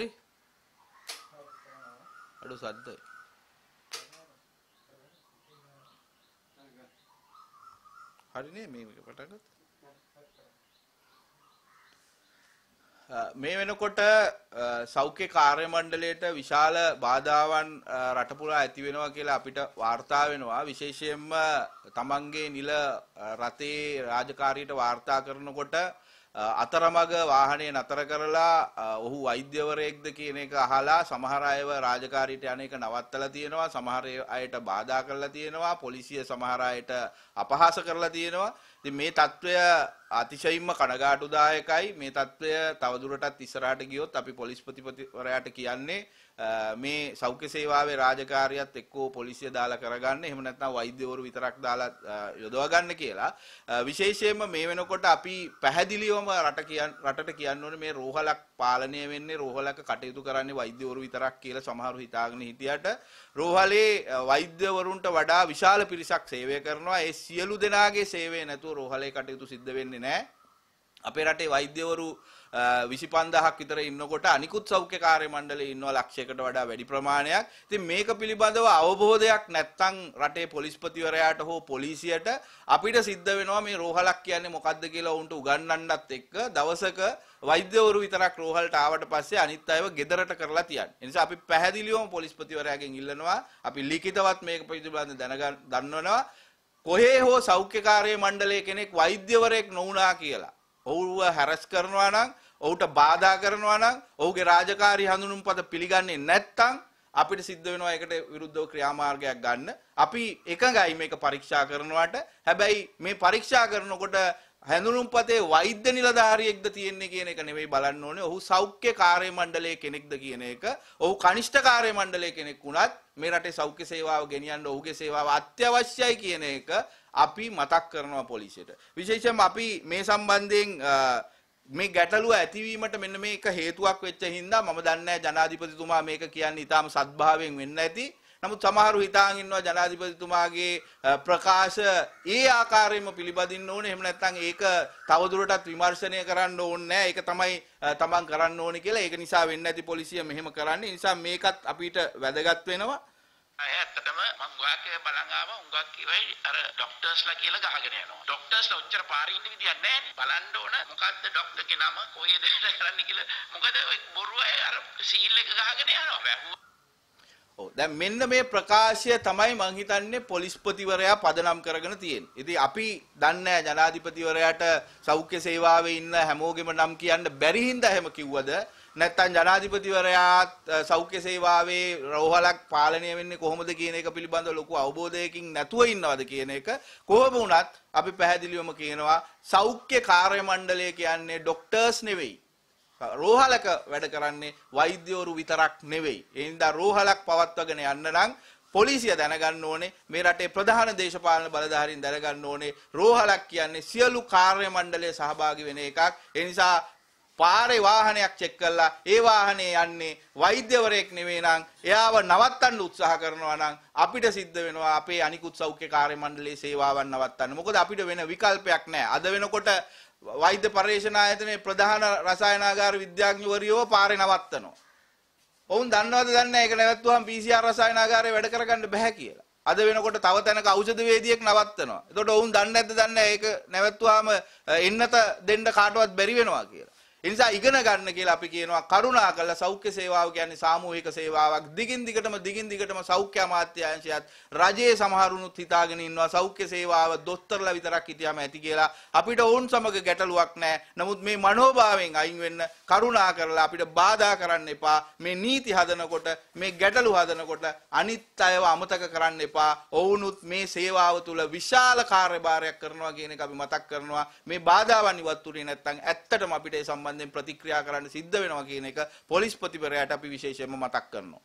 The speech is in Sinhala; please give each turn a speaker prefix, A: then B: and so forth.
A: හරි අඩු සද්දයි හරිනේ මේක පටන් මේ වෙනකොට සෞඛ්‍ය කාර්ය මණ්ඩලයට විශාල බාධාවන් රට පුරා ඇති වෙනවා කියලා අපිට වාර්තා වෙනවා විශේෂයෙන්ම තමන්ගේ නිල රතේ රාජකාරියට වාර්තා කරනකොට අතරමග වාහනය නතර කරලා ඔහු වෛද්‍යවරයෙක්ද කියන එක අහලා සමහර අයව රාජකාරීට යන එක නවත්තලා තියෙනවා සමහර අයට බාධා කරලා තියෙනවා පොලිසිය සමහර අයට අපහාස කරලා තියෙනවා ඉතින් මේ తত্ত্বය අතිශයින්ම කනගාටුදායකයි මේ තත්ත්වය තවදුරටත් ඉස්සරහට ගියොත් අපි පොලිස් ප්‍රතිපතිවරයාට කියන්නේ මේ සෞඛ්‍ය සේවාවේ රාජකාරියත් එක්කෝ පොලිසිය දාලා කරගන්න එහෙම නැත්නම් වෛද්‍යවරු විතරක් දාලා යොදවා ගන්න කියලා විශේෂයෙන්ම මේ වෙනකොට අපි පැහැදිලිවම රට කියන්න රටට කියන්න ඕනේ මේ රෝහලක් පාලනය වෙන්නේ රෝහලක කටයුතු කරන්නේ වෛද්‍යවරු විතරක් කියලා සමහරව හිතාගෙන හිටියට රෝහලේ වෛද්‍යවරුන්ට වඩා විශාල පිරිසක් සේවය කරනවා ඒ සියලු දෙනාගේ සේවය නැතුව රෝහලේ කටයුතු සිද්ධ වෙන්නේ නෑ. අපේ රටේ වෛද්‍යවරු 25000ක් විතර ඉන්නකොට අනිකුත් සෞඛ්‍ය කාර්ය මණ්ඩලයේ ඉන්නවා ලක්ෂයකට වඩා වැඩි ප්‍රමාණයක්. ඉතින් මේක පිළිබඳව අවබෝධයක් නැත්නම් රටේ පොලිස්පතිවරයාට හෝ පොලිසියට අපිට සිද්ධ වෙනවා මේ රෝහලක් කියන්නේ මොකද්ද කියලා උන්ට උගන්වන්නත් එක්ක දවසක වෛද්‍යවරු විතරක් රෝහලට ආවට පස්සේ අනිත් අයව ගෙදරට කරලා තියන්න. ඒ නිසා අපි පැහැදිලිවම පොලිස්පතිවරයාගෙන් ඉල්ලනවා අපි ලිඛිතවත් මේක පිළිබඳව දැනගන්න දන්වනවා. කොහේ හෝ සෞඛ්‍යකාරයේ මණ්ඩලයේ කෙනෙක් වෛද්‍යවරයෙක් නොවුනා කියලා. ඔවුව හැරස් කරනවා නම්, ඔහුට බාධා කරනවා නම්, ඔහුගේ රාජකාරී හඳුනුම්පත පිළිගන්නේ නැත්නම් අපිට සිද්ධ වෙනවා ඒකට විරුද්ධව ක්‍රියාමාර්ගයක් ගන්න. අපි එකඟයි මේක පරීක්ෂා කරනවට. හැබැයි මේ පරීක්ෂා කරනකොට හැඳුනුම්පතේ වෛද්‍ය නිලධාරියෙක්ද තියෙන්නේ කියන එක නෙවෙයි බලන්න ඕනේ. ඔහු සෞඛ්‍ය කාර්ය මණ්ඩලයේ කෙනෙක්ද කියන එක. ඔහු කනිෂ්ඨ කාර්ය මණ්ඩලයේ කෙනෙක් වුණත් මේ රටේ සෞඛ්‍ය සේවාව ගෙනියන්න ඔහුගේ සේවාව අත්‍යවශ්‍යයි කියන එක අපි මතක් කරනවා පොලිසියට. විශේෂයෙන්ම අපි මේ සම්බන්ධයෙන් මේ ගැටලුව ඇතිවීමට මෙන්න මේක හේතුවක් වෙච්ච හින්දා මම දන්නේ ජනාධිපතිතුමා මේක කියන්නේ ඊටාම සත්භාවයෙන් වෙන්න ඇති. නමුත් සමහරු හිතාන් ඉන්නවා ජනාධිපතිතුමාගේ ප්‍රකාශ ඒ ආකාරයෙන්ම පිළිපදින්න ඕනේ. එහෙම නැත්නම් ඒක තවදුරටත් විමර්ශනය කරන්න ඕනේ ඒක තමයි තමන් කරන්න ඕනේ කියලා. ඒක නිසා වෙන්න ඇති පොලිසිය මෙහෙම කරන්නේ. නිසා මේකත් අපිට වැදගත් වෙනවා. ඇත්තටම මං ගොඩක් බලන් ආවා උඟක් කියවයි අර ડોක්ටර්ස්ලා කියලා ගහගෙන යනවා. ડોක්ටර්ස්ලා ඔච්චර පාරේ ඉන්න විදියක් නැහැ නේ. බලන්න ඕන මොකද්ද ડોක්ටර් කෙනාම කොහෙද කරන්නේ කියලා. මොකද ඔය බොරුව අර සීල් එක ගහගෙන යනවා. ඔව් දැන් මෙන්න මේ ප්‍රකාශය තමයි මං හිතන්නේ පොලිස්පතිවරයා පදනම් කරගෙන තියෙන්නේ. ඉතින් අපි දන්නේ ජනාධිපතිවරයාට සෞඛ්‍ය සේවාවේ ඉන්න හැමෝගෙම නම් කියන්න බැරි හින්දා එහෙම කිව්වද නැත්තම් ජනාධිපතිවරයාත් සෞඛ්‍ය සේවාවේ රෝහලක් පාලනය වෙන්නේ කොහොමද කියන එක පිළිබඳව ලොකු අවබෝධයකින් නැතුව ඉන්නවද කියන එක කොහොම වුණත් අපි පැහැදිලිවම කියනවා සෞඛ්‍ය කාර්ය මණ්ඩලය කියන්නේ ඩොක්ටර්ස් නෙවෙයි රෝහලක වැඩ කරන්නේ වෛද්‍යවරු විතරක් නෙවෙයි. ඒ නිසා රෝහලක් පවත්වාගෙන යන්න නම් පොලිසිය දැනගන්න ඕනේ මේ රටේ ප්‍රධාන දේශපාලන බලධාරීන් දැනගන්න ඕනේ රෝහලක් කියන්නේ සියලු කාර්ය මණ්ඩලය සහභාගී වෙන එකක්. ඒ නිසා පාරේ වාහනයක් චෙක් කරලා ඒ වාහනේ යන්නේ වෛද්‍යවරයෙක් නෙවෙයි නම් එයාව නවත්තන්න උත්සාහ කරනවා නම් අපිට සිද්ධ වෙනවා අපේ අනිකුත් සෞඛ්‍ය කාර්ය මණ්ඩලයේ සේවාවන් නවත්තන්න. මොකද අපිට වෙන විකල්පයක් නැහැ. අද වෙනකොට වෛද්‍ය පර්යේෂණ ආයතනයේ ප්‍රධාන රසායනාගාර විද්‍යාඥවරියෝ පාරේ නවත්තනවා. ඔවුන් දන්නවද දන්නේ නැහැ ඒක නැවැත්තුවම PCR රසායනාගාරේ වැඩ කරගන්න බෑ කියලා. අද වෙනකොට තව තැනක ඖෂධ වේදිකෙක් නවත්තනවා. එතකොට ඔවුන් දන්නේ නැද්ද දන්නේ නැහැ ඒක නැවැත්තුවාම එන්නත දෙන්න කාටවත් බැරි වෙනවා කියලා. එනිසා ඉගෙන ගන්න කියලා අපි කියනවා කරුණා කළා සෞඛ්‍ය සේවාව කියන්නේ සාමූහික සේවාවක්. දිගින් දිගටම දිගින් දිගටම සෞඛ්‍ය අමාත්‍යාංශයත් රජයේ සමහරුනුත් හිතාගෙන ඉන්නවා සෞඛ්‍ය සේවාව දොස්තරලා විතරක් හිටියාම ඇති කියලා. අපිට ඕන් සමග ගැටලුවක් නැහැ. නමුත් මේ මනෝභාවයෙන් අයින් වෙන්න කරුණා කරලා අපිට බාධා කරන්න එපා. මේ නීති හදනකොට මේ ගැටලු හදනකොට අනිත් අයව අමතක කරන්න එපා. ඔවුනුත් මේ සේවාව තුළ විශාල කාර්යභාරයක් කරනවා කියන එක අපි මතක් කරනවා. මේ බාධාවන් ඉවත් වුණේ නැත්නම් ඇත්තටම අපිට ඒ සම්බන්ධ සම්බන්ධයෙන් ප්‍රතික්‍රියා කරන්න සිද්ධ වෙනවා කියන එක පොලිස්පතිවරයාට අපි විශේෂයෙන්ම මතක් කරනවා.